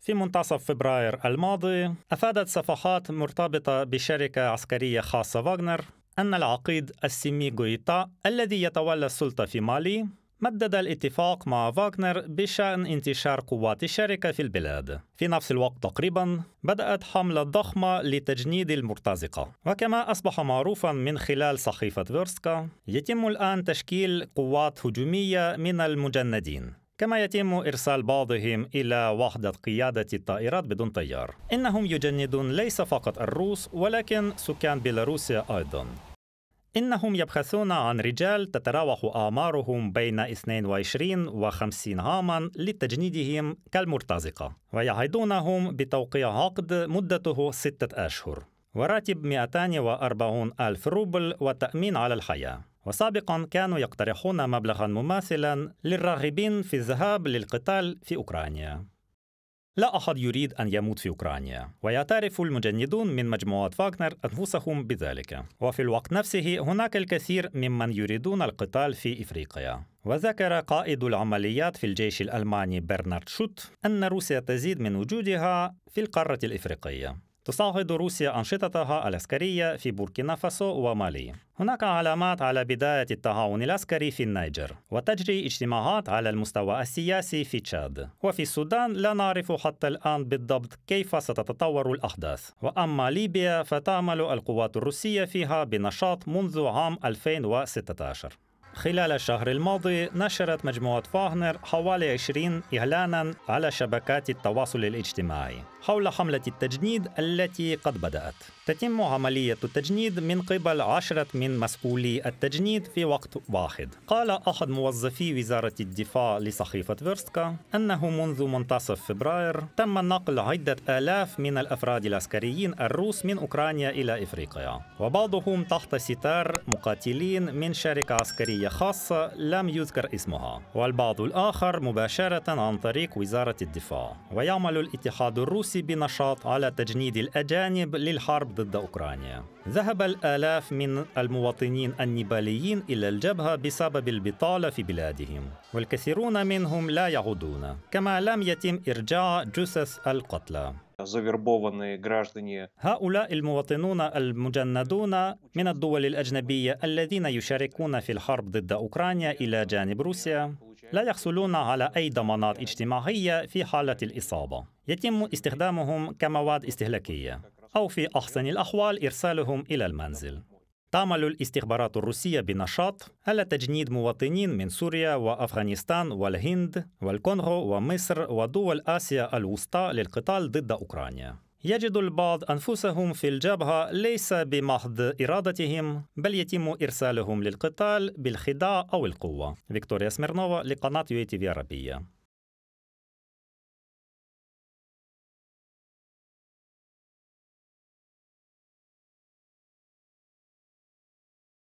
في منتصف فبراير الماضي أفادت صفحات مرتبطة بشركة عسكرية خاصة فاغنر أن العقيد السيمي غويتا الذي يتولى السلطة في مالي مدد الاتفاق مع فاغنر بشأن انتشار قوات الشركة في البلاد. في نفس الوقت تقريبا بدأت حملة ضخمة لتجنيد المرتزقة. وكما أصبح معروفا من خلال صحيفة فيرسكا يتم الآن تشكيل قوات هجومية من المجندين كما يتم إرسال بعضهم إلى وحدة قيادة الطائرات بدون طيار إنهم يجندون ليس فقط الروس ولكن سكان بيلاروسيا أيضا إنهم يبحثون عن رجال تتراوح أعمارهم بين 22 و 50 عاما لتجنيدهم كالمرتزقة ويعيدونهم بتوقيع عقد مدته ستة أشهر وراتب 240 ألف روبل وتأمين على الحياة وسابقا كانوا يقترحون مبلغا مماثلا للراغبين في الذهاب للقتال في أوكرانيا لا أحد يريد أن يموت في أوكرانيا ويعترف المجندون من مجموعات فاغنر أنفسهم بذلك وفي الوقت نفسه هناك الكثير ممن يريدون القتال في إفريقيا وذكر قائد العمليات في الجيش الألماني برنارد شوت أن روسيا تزيد من وجودها في القارة الإفريقية تصعد روسيا أنشطتها العسكرية في بوركينا فاسو ومالي. هناك علامات على بداية التعاون العسكري في النيجر، وتجري اجتماعات على المستوى السياسي في تشاد. وفي السودان لا نعرف حتى الآن بالضبط كيف ستتطور الأحداث. وأما ليبيا فتعمل القوات الروسية فيها بنشاط منذ عام 2016. خلال الشهر الماضي نشرت مجموعة فاغنر حوالي 20 إعلانا على شبكات التواصل الاجتماعي حول حملة التجنيد التي قد بدأت. تتم عملية التجنيد من قبل عشرة من مسؤولي التجنيد في وقت واحد. قال أحد موظفي وزارة الدفاع لصحيفة فيرستكا أنه منذ منتصف فبراير تم نقل عدة آلاف من الأفراد العسكريين الروس من أوكرانيا إلى إفريقيا، وبعضهم تحت ستار مقاتلين من شركة عسكرية خاصة لم يذكر اسمها، والبعض الآخر مباشرة عن طريق وزارة الدفاع. ويعمل الاتحاد الروسي الروسي بنشاط على تجنيد الأجانب للحرب ضد أوكرانيا ذهب الآلاف من المواطنين النيباليين إلى الجبهة بسبب البطالة في بلادهم والكثيرون منهم لا يعودون كما لم يتم إرجاع جثث القتلى هؤلاء المواطنون المجندون من الدول الأجنبية الذين يشاركون في الحرب ضد أوكرانيا إلى جانب روسيا لا يحصلون على أي ضمانات اجتماعية في حالة الإصابة. يتم استخدامهم كمواد استهلاكية أو في أحسن الأحوال إرسالهم إلى المنزل. تعمل الاستخبارات الروسية بنشاط على تجنيد مواطنين من سوريا وأفغانستان والهند والكونغو ومصر ودول آسيا الوسطى للقتال ضد أوكرانيا يجد البعض أنفسهم في الجبهة ليس بمحض إرادتهم بل يتم إرسالهم للقتال بالخداع أو القوة فيكتوريا سميرنوفا لقناة يو تي في عربية